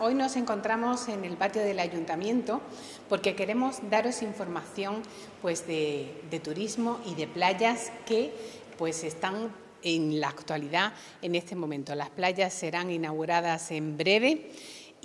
Hoy nos encontramos en el patio del ayuntamiento porque queremos daros información pues, de, turismo y de playas que pues, están en la actualidad en este momento. Las playas serán inauguradas en breve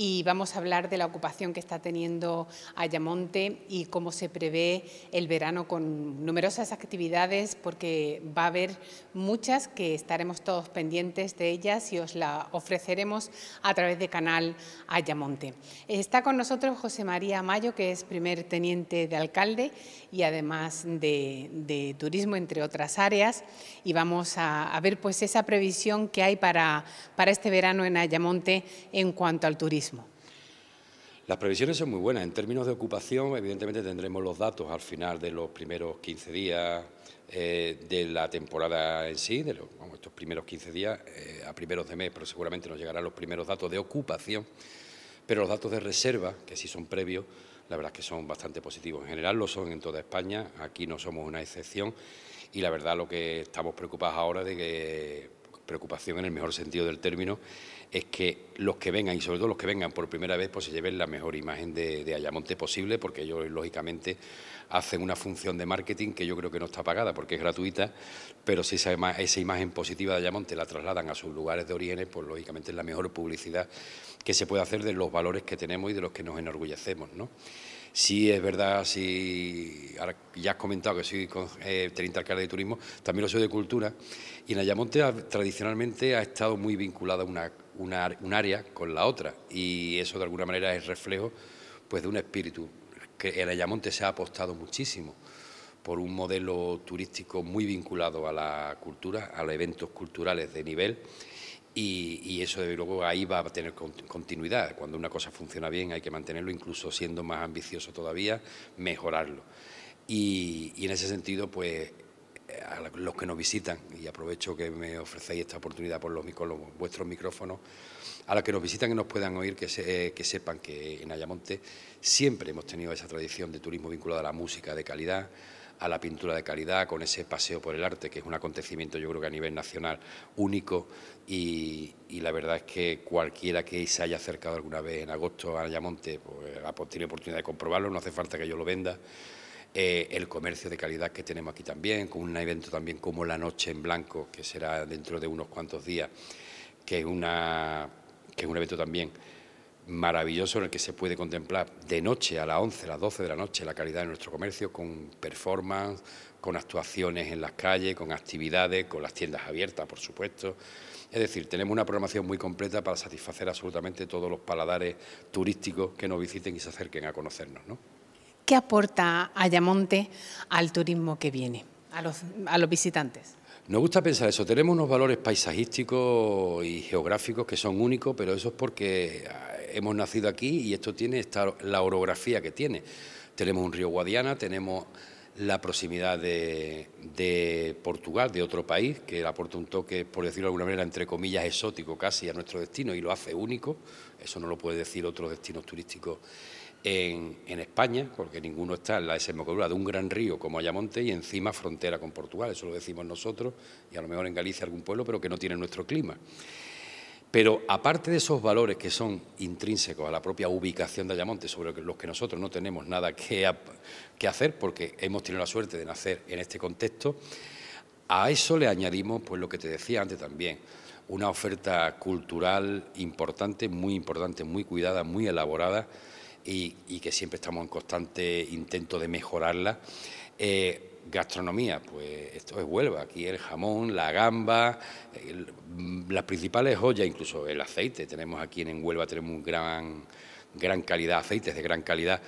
y vamos a hablar de la ocupación que está teniendo Ayamonte y cómo se prevé el verano con numerosas actividades, porque va a haber muchas que estaremos todos pendientes de ellas y os la ofreceremos a través de Canal Ayamonte. Está con nosotros José María Mayo, que es primer teniente de alcalde y además de, turismo, entre otras áreas, y vamos a, ver pues esa previsión que hay para, para este verano en Ayamonte en cuanto al turismo. Las previsiones son muy buenas. En términos de ocupación, evidentemente tendremos los datos al final de los primeros 15 días eh, de la temporada en sí, de los, estos primeros 15 días eh, a primeros de mes, pero seguramente nos llegarán los primeros datos de ocupación. Pero los datos de reserva, que sí son previos, la verdad es que son bastante positivos. En general lo son en toda España, aquí no somos una excepción y la verdad lo que estamos preocupados ahora de que, preocupación en el mejor sentido del término, es que los que vengan, y sobre todo los que vengan por primera vez, pues se lleven la mejor imagen de, Ayamonte posible, porque ellos, lógicamente, hacen una función de marketing que yo creo que no está pagada, porque es gratuita, pero si esa, imagen positiva de Ayamonte la trasladan a sus lugares de origen, pues lógicamente es la mejor publicidad que se puede hacer de los valores que tenemos y de los que nos enorgullecemos, ¿no? Sí es verdad, si ya has comentado que soy 30 eh, teniente de turismo, también lo soy de cultura, y en Ayamonte tradicionalmente ha estado muy vinculada a una una, un área con la otra y eso de alguna manera es reflejo pues, de un espíritu que en Ayamonte se ha apostado muchísimo por un modelo turístico muy vinculado a la cultura, a los eventos culturales de nivel y, eso desde luego ahí va a tener continuidad. Cuando una cosa funciona bien hay que mantenerlo, incluso siendo más ambicioso todavía, mejorarlo. Y, y en ese sentido, pues a los que nos visitan, y aprovecho que me ofrecéis esta oportunidad por los vuestros micrófonos, a los que nos visitan y nos puedan oír, eh, que, sepan que en Ayamonte siempre hemos tenido esa tradición de turismo vinculado a la música de calidad, a la pintura de calidad, con ese paseo por el arte, que es un acontecimiento yo creo que a nivel nacional único y, la verdad es que cualquiera que se haya acercado alguna vez en agosto a Ayamonte pues, ha tenido oportunidad de comprobarlo, no hace falta que yo lo venda eh, el comercio de calidad que tenemos aquí también, con un evento también como La Noche en Blanco, que será dentro de unos cuantos días, que es, un evento también maravilloso en el que se puede contemplar de noche a las 11, a las 12 de la noche la calidad de nuestro comercio con performance, con actuaciones en las calles, con actividades, con las tiendas abiertas, por supuesto. Es decir, tenemos una programación muy completa para satisfacer absolutamente todos los paladares turísticos que nos visiten y se acerquen a conocernos. ¿no? ¿Qué aporta Ayamonte al turismo que viene, a los, visitantes? Nos gusta pensar eso. Tenemos unos valores paisajísticos y geográficos que son únicos, pero eso es porque ah, hemos nacido aquí y esto tiene esta, la orografía que tiene. Tenemos un río Guadiana, tenemos la proximidad de, Portugal, de otro país, que aporta un toque, por decirlo de alguna manera, entre comillas, exótico casi a nuestro destino y lo hace único. Eso no lo puede decir otros destinos turísticos en, España, porque ninguno está en la desembocadura de un gran río como Ayamonte y encima frontera con Portugal, eso lo decimos nosotros y a lo mejor en Galicia algún pueblo, pero que no tiene nuestro clima. Pero aparte de esos valores que son intrínsecos a la propia ubicación de Ayamonte, sobre los que nosotros no tenemos nada que, que, hacer porque hemos tenido la suerte de nacer en este contexto, a eso le añadimos pues lo que te decía antes también, una oferta cultural importante, muy importante, muy cuidada, muy elaborada, y, que siempre estamos en constante intento de mejorarla. gastronomía, pues esto es Huelva, aquí el jamón, la gamba, las principales joyas, incluso el aceite, tenemos aquí en Huelva tenemos un gran, gran calidad, aceites de gran calidad.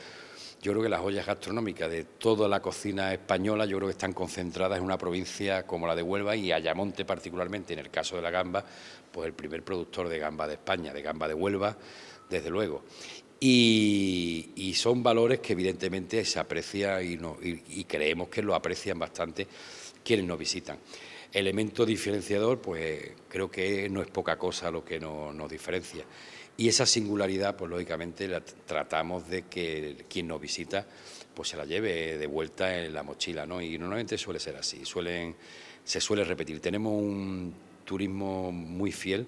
Yo creo que las joyas gastronómicas de toda la cocina española, yo creo que están concentradas en una provincia como la de Huelva y Ayamonte particularmente, en el caso de la gamba, pues el primer productor de gamba de España, de gamba de Huelva, desde luego. Y, son valores que evidentemente se aprecia y, creemos que lo aprecian bastante quienes nos visitan. Elemento diferenciador, pues creo que no es poca cosa lo que nos diferencia. Y esa singularidad, pues lógicamente tratamos de que quien nos visita pues se la lleve de vuelta en la mochila, Y normalmente suele ser así, se suele repetir. Tenemos un turismo muy fiel,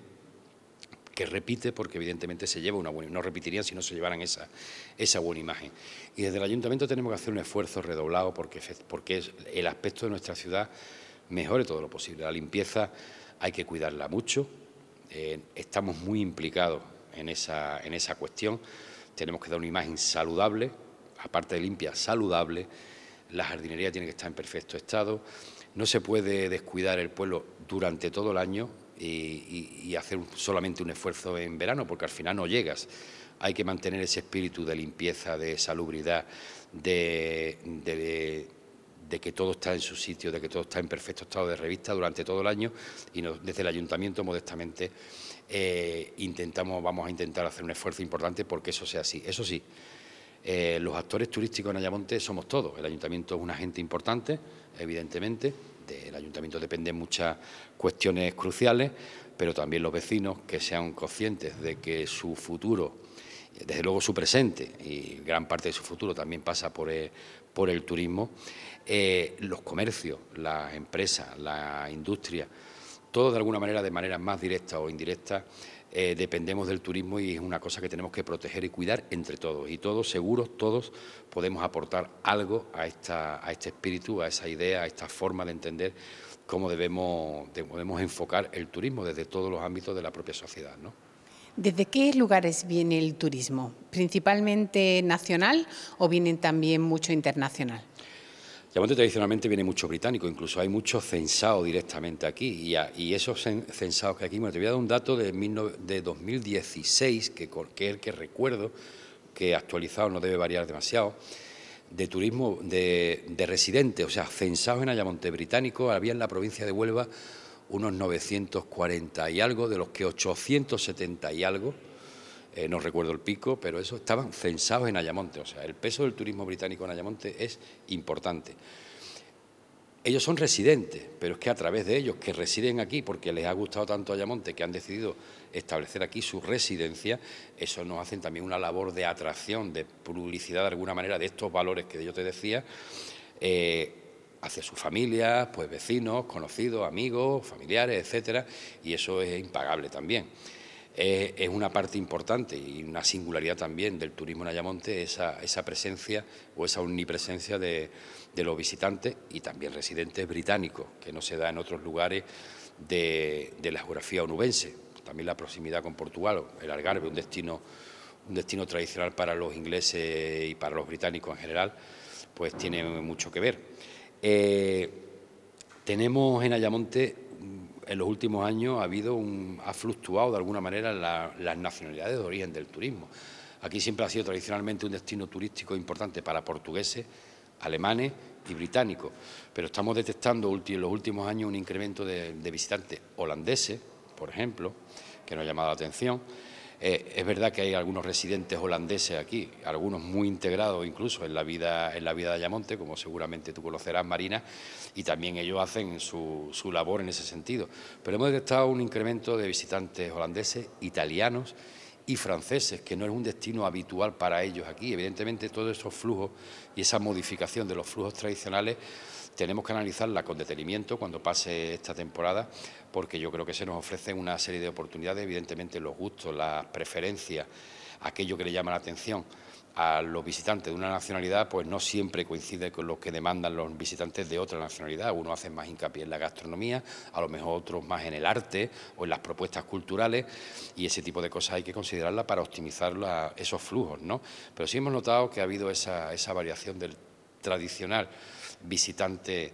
que repite porque evidentemente se lleva una buena no repetirían si no se llevaran esa, esa buena imagen. Y desde el ayuntamiento tenemos que hacer un esfuerzo redoblado porque, porque es el aspecto de nuestra ciudad mejore todo lo posible. La limpieza hay que cuidarla mucho, eh, estamos muy implicados en esa, en esa cuestión, tenemos que dar una imagen saludable, aparte de limpia, saludable, la jardinería tiene que estar en perfecto estado, no se puede descuidar el pueblo durante todo el año, y, hacer solamente un esfuerzo en verano, porque al final no llegas. Hay que mantener ese espíritu de limpieza, de salubridad, de, que todo está en su sitio, de que todo está en perfecto estado de revista durante todo el año y desde el ayuntamiento modestamente eh, intentamos, vamos a intentar hacer un esfuerzo importante porque eso sea así. Eso sí, eh, los actores turísticos en Ayamonte somos todos. El ayuntamiento es un agente importante, evidentemente, el ayuntamiento de muchas cuestiones cruciales, pero también los vecinos que sean conscientes de que su futuro, desde luego su presente y gran parte de su futuro también pasa por el, turismo, eh, los comercios, las empresas, la industria, todo de alguna manera, de manera más directa o indirecta, eh, dependemos del turismo y es una cosa que tenemos que proteger y cuidar entre todos. Y todos, seguros, todos podemos aportar algo a, esta, a este espíritu, a esa idea, a esta forma de entender cómo debemos, enfocar el turismo desde todos los ámbitos de la propia sociedad. ¿Desde qué lugares viene el turismo? ¿Principalmente nacional o vienen también mucho internacional? Ayamonte tradicionalmente viene mucho británico, incluso hay muchos censados directamente aquí. Y, esos censados que aquí, bueno, te voy a dar un dato de, 2016, que, cualquier que recuerdo, que actualizado no debe variar demasiado, de turismo de, de residentes, o sea, censados en Ayamonte británico, había en la provincia de Huelva unos 940 y algo, de los que 870 y algo eh, no recuerdo el pico, pero eso estaban censados en Ayamonte, o sea, el peso del turismo británico en Ayamonte es importante. Ellos son residentes, pero es que a través de ellos que residen aquí, porque les ha gustado tanto Ayamonte, que han decidido establecer aquí su residencia, eso nos hacen también una labor de atracción, de publicidad de alguna manera de estos valores que yo te decía, eh, hacia sus familias, pues vecinos, conocidos, amigos, familiares, etcétera, y eso es impagable también es, una parte importante y una singularidad también del turismo en Ayamonte, esa, esa presencia o esa omnipresencia de, de, los visitantes y también residentes británicos, que no se da en otros lugares de, la geografía onubense. También la proximidad con Portugal, el Algarve, un destino, un destino tradicional para los ingleses y para los británicos en general, pues tiene mucho que ver. Eh, tenemos en Ayamonte en los últimos años ha habido un, ha fluctuado de alguna manera las nacionalidades de origen del turismo. Aquí siempre ha sido tradicionalmente un destino turístico importante para portugueses, alemanes y británicos, pero estamos detectando en los últimos años un incremento de visitantes holandeses, por ejemplo, que nos ha llamado la atención eh, es verdad que hay algunos residentes holandeses aquí, algunos muy integrados incluso en la vida en la vida de Ayamonte, como seguramente tú conocerás, Marina, y también ellos hacen su, su labor en ese sentido. Pero hemos detectado un incremento de visitantes holandeses, italianos y franceses, que no es un destino habitual para ellos aquí. Evidentemente, todos esos flujos y esa modificación de los flujos tradicionales tenemos que analizarla con detenimiento cuando pase esta temporada, porque yo creo que se nos ofrecen una serie de oportunidades, evidentemente los gustos, las preferencias, aquello que le llama la atención a los visitantes de una nacionalidad, pues no siempre coincide con lo que demandan los visitantes de otra nacionalidad. Uno hace más hincapié en la gastronomía, a lo mejor otros más en el arte o en las propuestas culturales y ese tipo de cosas hay que considerarlas para optimizar esos flujos, ¿no? Pero sí hemos notado que ha habido esa, esa variación del tradicional visitantes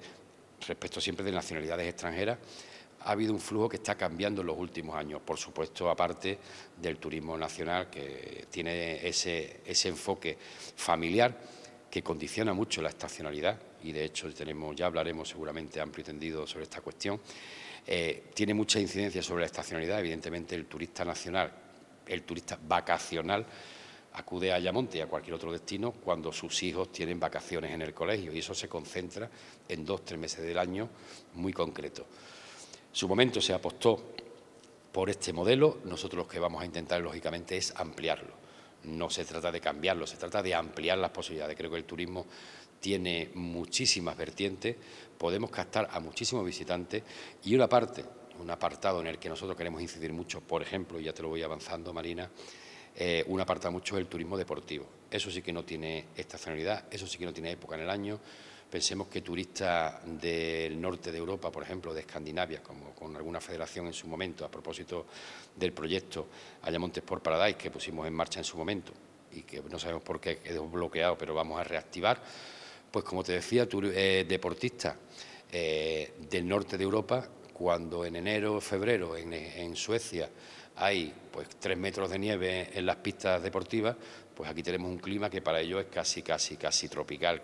respecto siempre de nacionalidades extranjeras, ha habido un flujo que está cambiando en los últimos años, por supuesto, aparte del turismo nacional, que tiene ese, enfoque familiar que condiciona mucho la estacionalidad, y de hecho tenemos, ya hablaremos seguramente amplio y tendido sobre esta cuestión, eh, tiene mucha incidencia sobre la estacionalidad, evidentemente el turista nacional, el turista vacacional, acude a Ayamonte y a cualquier otro destino cuando sus hijos tienen vacaciones en el colegio y eso se concentra en dos, tres meses del año muy concreto. Su momento se apostó por este modelo, nosotros lo que vamos a intentar lógicamente es ampliarlo. No se trata de cambiarlo, se trata de ampliar las posibilidades. Creo que el turismo tiene muchísimas vertientes, podemos captar a muchísimos visitantes y una parte, un apartado en el que nosotros queremos incidir mucho, por ejemplo, ya te lo voy avanzando Marina, eh, una aparta mucho el turismo deportivo. Eso sí que no tiene estacionalidad, eso sí que no tiene época en el año. Pensemos que turistas del norte de Europa, por ejemplo, de Escandinavia, como con alguna federación en su momento, a propósito del proyecto Ayamonte por Paradise que pusimos en marcha en su momento y que no sabemos por qué quedó bloqueado, pero vamos a reactivar, pues como te decía, eh, deportistas eh, del norte de Europa, cuando en enero, o febrero, en Suecia, hay pues tres metros de nieve en las pistas deportivas, pues aquí tenemos un clima que para ello es casi, casi, casi tropical.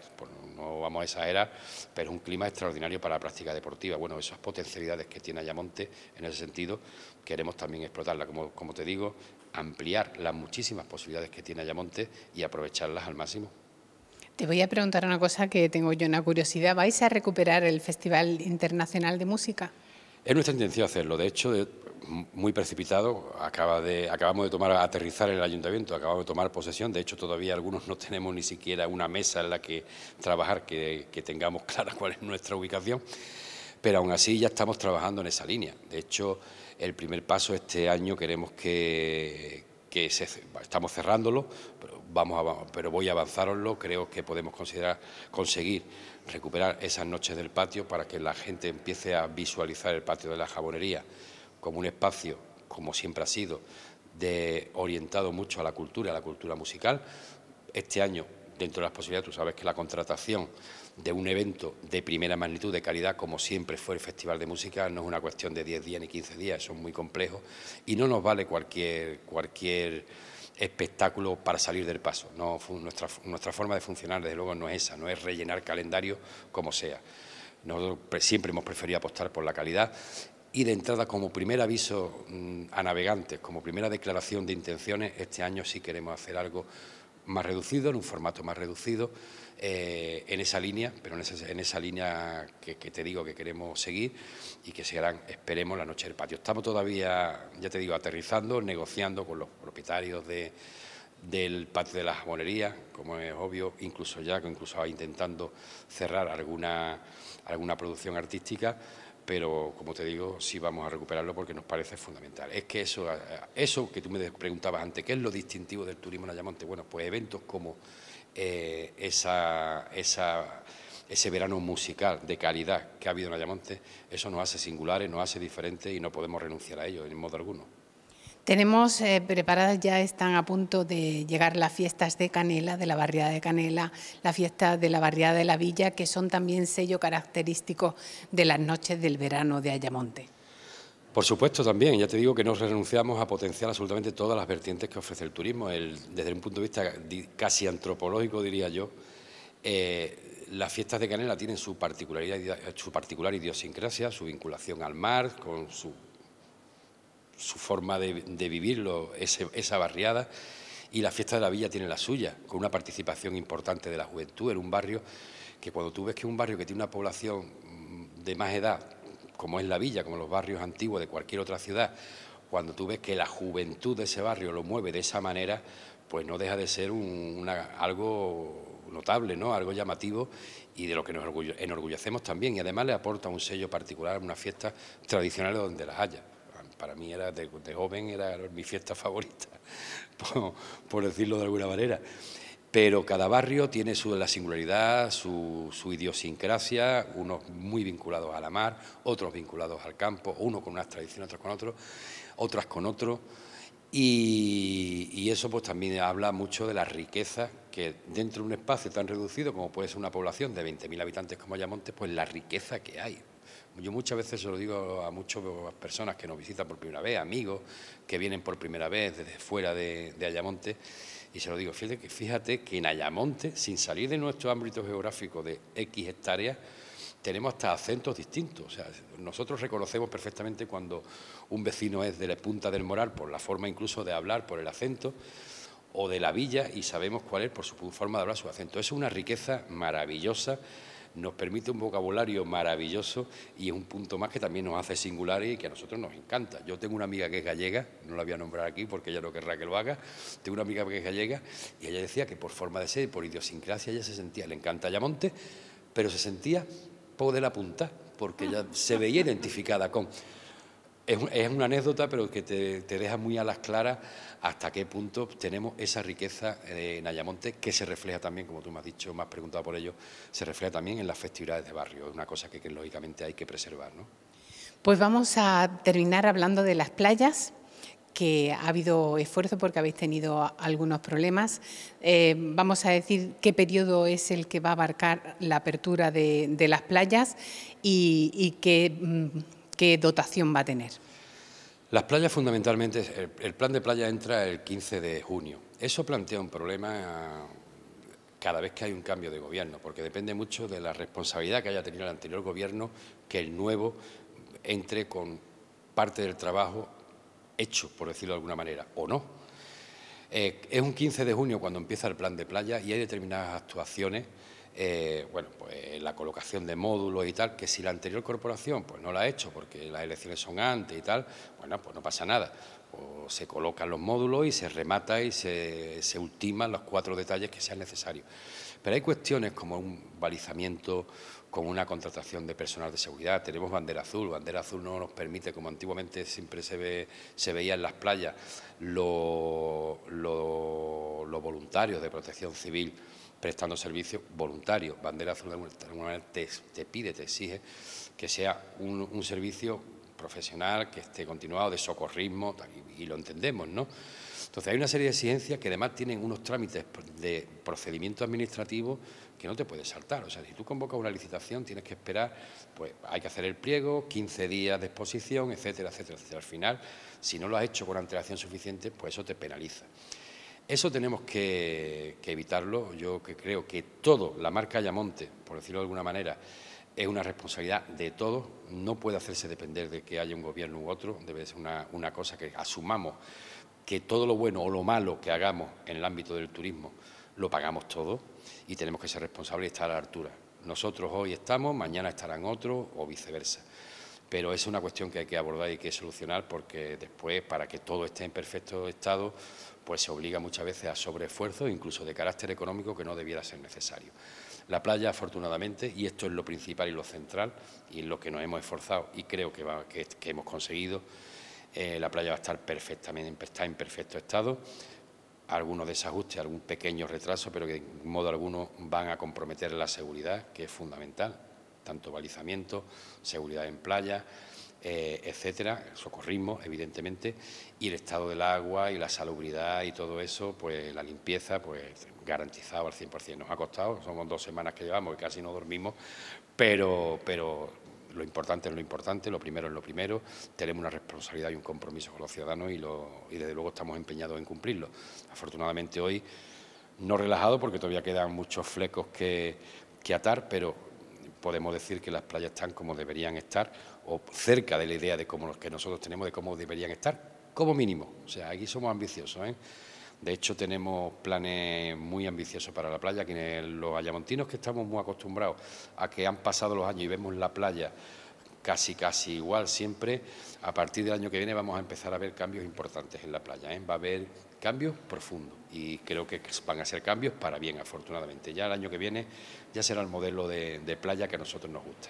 no vamos a esa era... pero es un clima extraordinario para la práctica deportiva. Bueno, esas potencialidades que tiene Ayamonte en ese sentido, queremos también explotarla. Como, como te digo, ampliar las muchísimas posibilidades que tiene Ayamonte y aprovecharlas al máximo. Te voy a preguntar una cosa que tengo yo una curiosidad. ¿Vais a recuperar el Festival Internacional de Música? Es nuestra intención hacerlo. De hecho, muy precipitado. acabamos de tomar, aterrizar el ayuntamiento, acabamos de tomar posesión. De hecho, todavía algunos no tenemos ni siquiera una mesa en la que trabajar, que, tengamos clara cuál es nuestra ubicación. Pero aún así ya estamos trabajando en esa línea. De hecho, el primer paso este año queremos que, se, estamos cerrándolo, pero, voy a avanzaroslo. Creo que podemos considerar conseguir recuperar esas noches del patio para que la gente empiece a visualizar el patio de la jabonería como un espacio, como siempre ha sido, de, orientado mucho a la cultura, a la cultura musical. Este año, dentro de las posibilidades, tú sabes que la contratación de un evento de primera magnitud, de calidad, como siempre fue el Festival de Música, no es una cuestión de 10 días ni 15 días, eso es muy complejos y no nos vale cualquier, cualquier espectáculo para salir del paso. No, nuestra, nuestra forma de funcionar, desde luego, no es esa, no es rellenar calendario como sea. Nosotros siempre hemos preferido apostar por la calidad y de entrada como primer aviso mm, a navegantes, como primera declaración de intenciones, este año sí queremos hacer algo más reducido, en un formato más reducido, eh, en esa línea, pero en esa, línea que, te digo que queremos seguir y que se harán, esperemos, la noche del patio. Estamos todavía, ya te digo, aterrizando, negociando con los propietarios de, del patio de la jabonería... como es obvio, incluso ya, incluso intentando cerrar alguna, alguna producción artística pero como te digo, sí vamos a recuperarlo porque nos parece fundamental. Es que eso, eso que tú me preguntabas antes, ¿qué es lo distintivo del turismo en Ayamonte? Bueno, pues eventos como eh, esa, ese verano musical de calidad que ha habido en Ayamonte, eso nos hace singulares, nos hace diferentes y no podemos renunciar a ello en modo alguno. Tenemos eh, preparadas, ya están a punto de llegar las fiestas de Canela, de la barriada de Canela, las fiestas de la barriada de la Villa, que son también sello característico de las noches del verano de Ayamonte. Por supuesto también, ya te digo que no renunciamos a potenciar absolutamente todas las vertientes que ofrece el turismo. desde un punto de vista casi antropológico, diría yo, eh, las fiestas de Canela tienen su particularidad, su particular idiosincrasia, su vinculación al mar, con su su forma de, vivirlo, esa barriada, y la fiesta de la villa tiene la suya, con una participación importante de la juventud en un barrio que cuando tú ves que es un barrio que tiene una población mm, de más edad, como es la villa, como los barrios antiguos de cualquier otra ciudad, cuando tú ves que la juventud de ese barrio lo mueve de esa manera, pues no deja de ser un, algo notable, ¿no? algo llamativo y de lo que nos enorgullecemos también. Y además le aporta un sello particular a una fiesta tradicional donde las haya para mí era de, joven era mi fiesta favorita, por, decirlo de alguna manera. Pero cada barrio tiene su, la singularidad, su, su idiosincrasia, unos muy vinculados a la mar, otros vinculados al campo, uno con unas tradiciones, otros con otros, otras con otros. Y, eso pues también habla mucho de la riqueza que dentro de un espacio tan reducido como puede ser una población de 20.000 habitantes como Ayamonte, pues la riqueza que hay. Yo muchas veces se lo digo a muchas personas que nos visitan por primera vez, amigos que vienen por primera vez desde fuera de, Ayamonte, y se lo digo, fíjate que, fíjate que en Ayamonte, sin salir de nuestro ámbito geográfico de X hectáreas, tenemos hasta acentos distintos. O sea, nosotros reconocemos perfectamente cuando un vecino es de la punta del moral, por la forma incluso de hablar, por el acento, o de la villa, y sabemos cuál es por su forma de hablar, su acento. Es una riqueza maravillosa nos permite un vocabulario maravilloso y es un punto más que también nos hace singulares y que a nosotros nos encanta. Yo tengo una amiga que es gallega, no la voy a nombrar aquí porque ella no querrá que lo haga, tengo una amiga que es gallega y ella decía que por forma de ser y por idiosincrasia ella se sentía, le encanta Yamonte, pero se sentía de la punta porque ella se veía identificada con es, una anécdota, pero que te, deja muy a las claras hasta qué punto tenemos esa riqueza eh, en Ayamonte, que se refleja también, como tú me has dicho, me has preguntado por ello, se refleja también en las festividades de barrio, es una cosa que, lógicamente hay que preservar. Pues vamos a terminar hablando de las playas, que ha habido esfuerzo porque habéis tenido algunos problemas. Eh, vamos a decir qué periodo es el que va a abarcar la apertura de, las playas y qué mm, qué dotación va a tener. Las playas fundamentalmente, el, plan de playa entra el 15 de junio. Eso plantea un problema cada vez que hay un cambio de gobierno, porque depende mucho de la responsabilidad que haya tenido el anterior gobierno que el nuevo entre con parte del trabajo hecho, por decirlo de alguna manera, o no. Eh, es un 15 de junio cuando empieza el plan de playa y hay determinadas actuaciones eh, bueno, pues la colocación de módulos y tal, que si la anterior corporación pues no la ha hecho porque las elecciones son antes y tal, bueno, pues no pasa nada. Pues, se colocan los módulos y se remata y se, se ultiman los cuatro detalles que sean necesarios. Pero hay cuestiones como un balizamiento, con una contratación de personal de seguridad. Tenemos bandera azul, bandera azul no nos permite, como antiguamente siempre se, se veía en las playas, los voluntarios de protección civil prestando servicio voluntario, Bandera Azul de alguna manera te, pide, te exige que sea un, servicio profesional, que esté continuado, de socorrismo, y, lo entendemos, ¿no? Entonces hay una serie de exigencias que además tienen unos trámites de procedimiento administrativo que no te puedes saltar. O sea, si tú convocas una licitación tienes que esperar, pues hay que hacer el pliego, 15 días de exposición, etcétera, etcétera, etcétera. Al final, si no lo has hecho con antelación suficiente, pues eso te penaliza. Eso tenemos que, evitarlo. Yo creo que todo, la marca Ayamonte, por decirlo de alguna manera, es una responsabilidad de todos. No puede hacerse depender de que haya un gobierno u otro. Debe ser una, una cosa que asumamos que todo lo bueno o lo malo que hagamos en el ámbito del turismo lo pagamos todos y tenemos que ser responsables y estar a la altura. Nosotros hoy estamos, mañana estarán otros o viceversa pero es una cuestión que hay que abordar y que solucionar porque después, para que todo esté en perfecto estado, pues se obliga muchas veces a sobreesfuerzo, incluso de carácter económico, que no debiera ser necesario. La playa, afortunadamente, y esto es lo principal y lo central, y en lo que nos hemos esforzado y creo que, hemos conseguido, eh, la playa va a estar perfectamente, está en perfecto estado. Algunos desajustes, algún pequeño retraso, pero que de modo alguno van a comprometer la seguridad, que es fundamental tanto balizamiento, seguridad en playa, eh, etcétera, socorrismo, evidentemente, y el estado del agua y la salubridad y todo eso, pues la limpieza, pues garantizado al 100%. Nos ha costado, somos dos semanas que llevamos y casi no dormimos, pero, pero lo importante es lo importante, lo primero es lo primero, tenemos una responsabilidad y un compromiso con los ciudadanos y, lo, desde luego estamos empeñados en cumplirlo. Afortunadamente hoy no relajado porque todavía quedan muchos flecos que, que atar, pero podemos decir que las playas están como deberían estar o cerca de la idea de cómo los que nosotros tenemos de cómo deberían estar, como mínimo. O sea, aquí somos ambiciosos. ¿eh? De hecho, tenemos planes muy ambiciosos para la playa, en los ayamontinos que estamos muy acostumbrados a que han pasado los años y vemos la playa casi casi igual siempre, a partir del año que viene vamos a empezar a ver cambios importantes en la playa. ¿eh? Va a haber cambios profundos y creo que van a ser cambios para bien, afortunadamente. Ya el año que viene ya será el modelo de, de playa que a nosotros nos gusta.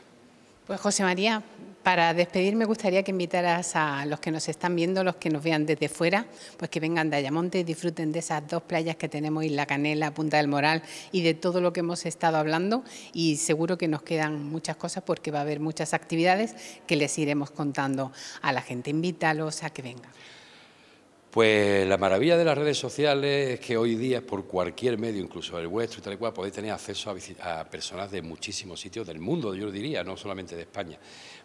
Pues José María, para despedir me gustaría que invitaras a los que nos están viendo, los que nos vean desde fuera, pues que vengan de Ayamonte y disfruten de esas dos playas que tenemos, Isla Canela, Punta del Moral y de todo lo que hemos estado hablando y seguro que nos quedan muchas cosas porque va a haber muchas actividades que les iremos contando a la gente. Invítalos a que vengan. Pues la maravilla de las redes sociales es que hoy día por cualquier medio, incluso el vuestro y tal y cual, podéis tener acceso a, personas de muchísimos sitios del mundo, yo diría, no solamente de España.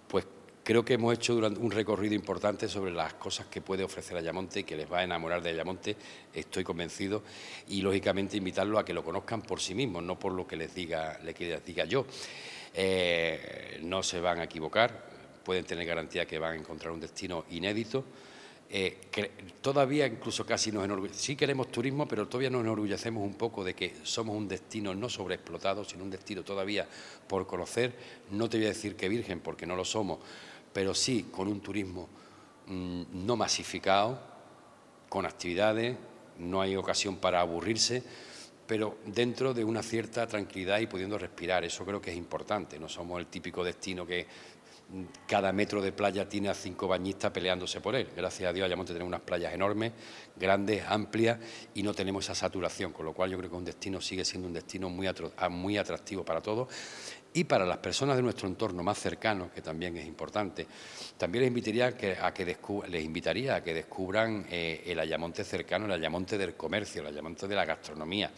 Pues creo que hemos hecho durante un recorrido importante sobre las cosas que puede ofrecer Ayamonte, que les va a enamorar de Ayamonte, estoy convencido, y lógicamente invitarlo a que lo conozcan por sí mismos, no por lo que les diga, diga yo. Eh, no se van a equivocar, pueden tener garantía que van a encontrar un destino inédito eh, todavía incluso casi nos enorgullecemos, sí queremos turismo, pero todavía nos enorgullecemos un poco de que somos un destino no sobreexplotado, sino un destino todavía por conocer, no te voy a decir que virgen, porque no lo somos, pero sí con un turismo mm, no masificado, con actividades, no hay ocasión para aburrirse, pero dentro de una cierta tranquilidad y pudiendo respirar. Eso creo que es importante. No somos el típico destino que cada metro de playa tiene a cinco bañistas peleándose por él. Gracias a Dios, Ayamonte tiene unas playas enormes, grandes, amplias y no tenemos esa saturación, con lo cual yo creo que un destino sigue siendo un destino muy, ah, muy atractivo para todos y para las personas de nuestro entorno más cercano, que también es importante. También les invitaría a que, les invitaría a que descubran eh, el Ayamonte cercano, el Ayamonte del comercio, el Ayamonte de la gastronomía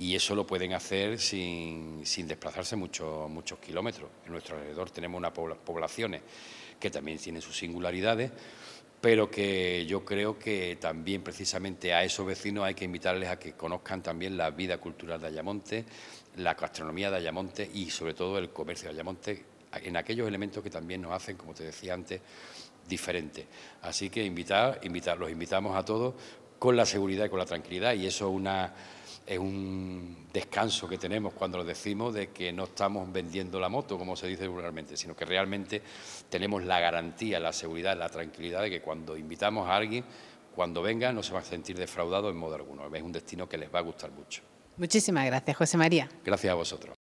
y eso lo pueden hacer sin, sin desplazarse mucho, muchos kilómetros. En nuestro alrededor tenemos unas poblaciones que también tienen sus singularidades, pero que yo creo que también precisamente a esos vecinos hay que invitarles a que conozcan también la vida cultural de Ayamonte, la gastronomía de Ayamonte y sobre todo el comercio de Ayamonte en aquellos elementos que también nos hacen, como te decía antes, diferentes. Así que invitar, invitar, los invitamos a todos con la seguridad y con la tranquilidad y eso es una es un descanso que tenemos cuando lo decimos de que no estamos vendiendo la moto, como se dice vulgarmente, sino que realmente tenemos la garantía, la seguridad, la tranquilidad de que cuando invitamos a alguien, cuando venga no se va a sentir defraudado en modo alguno. Es un destino que les va a gustar mucho. Muchísimas gracias, José María. Gracias a vosotros.